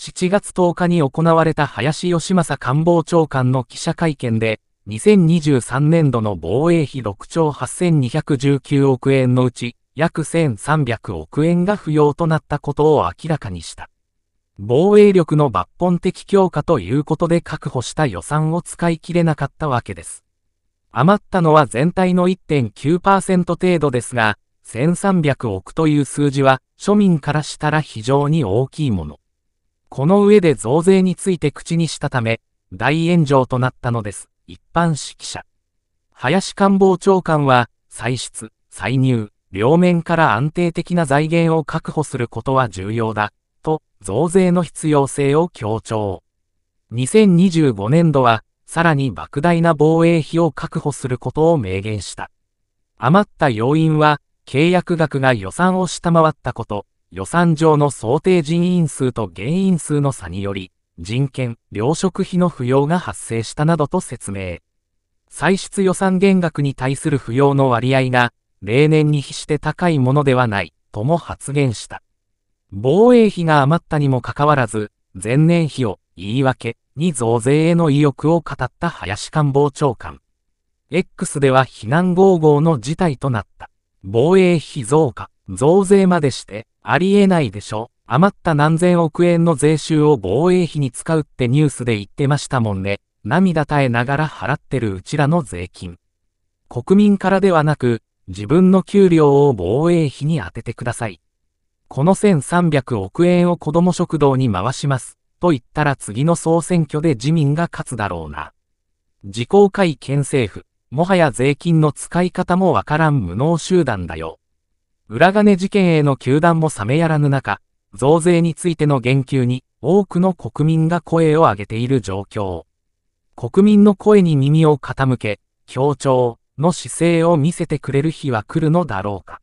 7月10日に行われた林義正官房長官の記者会見で、2023年度の防衛費6兆8219億円のうち、約1300億円が不要となったことを明らかにした。防衛力の抜本的強化ということで確保した予算を使い切れなかったわけです。余ったのは全体の1.9%程度ですが、1300億という数字は庶民からしたら非常に大きいもの。この上で増税について口にしたため、大炎上となったのです。一般識者。林官房長官は、歳出、歳入、両面から安定的な財源を確保することは重要だ、と、増税の必要性を強調。2025年度は、さらに莫大な防衛費を確保することを明言した。余った要因は、契約額が予算を下回ったこと、予算上の想定人員数と原因数の差により、人権、糧食費の不要が発生したなどと説明。歳出予算減額に対する不要の割合が、例年に比して高いものではない、とも発言した。防衛費が余ったにもかかわらず、前年比を言い訳に増税への意欲を語った林官房長官。X では避難合合の事態となった。防衛費増加、増税までして、ありえないでしょ。余った何千億円の税収を防衛費に使うってニュースで言ってましたもんね。涙絶えながら払ってるうちらの税金。国民からではなく、自分の給料を防衛費に当ててください。この1300億円を子ども食堂に回します。と言ったら次の総選挙で自民が勝つだろうな。自公会県政府、もはや税金の使い方もわからん無能集団だよ。裏金事件への球団も冷めやらぬ中、増税についての言及に多くの国民が声を上げている状況。国民の声に耳を傾け、協調の姿勢を見せてくれる日は来るのだろうか。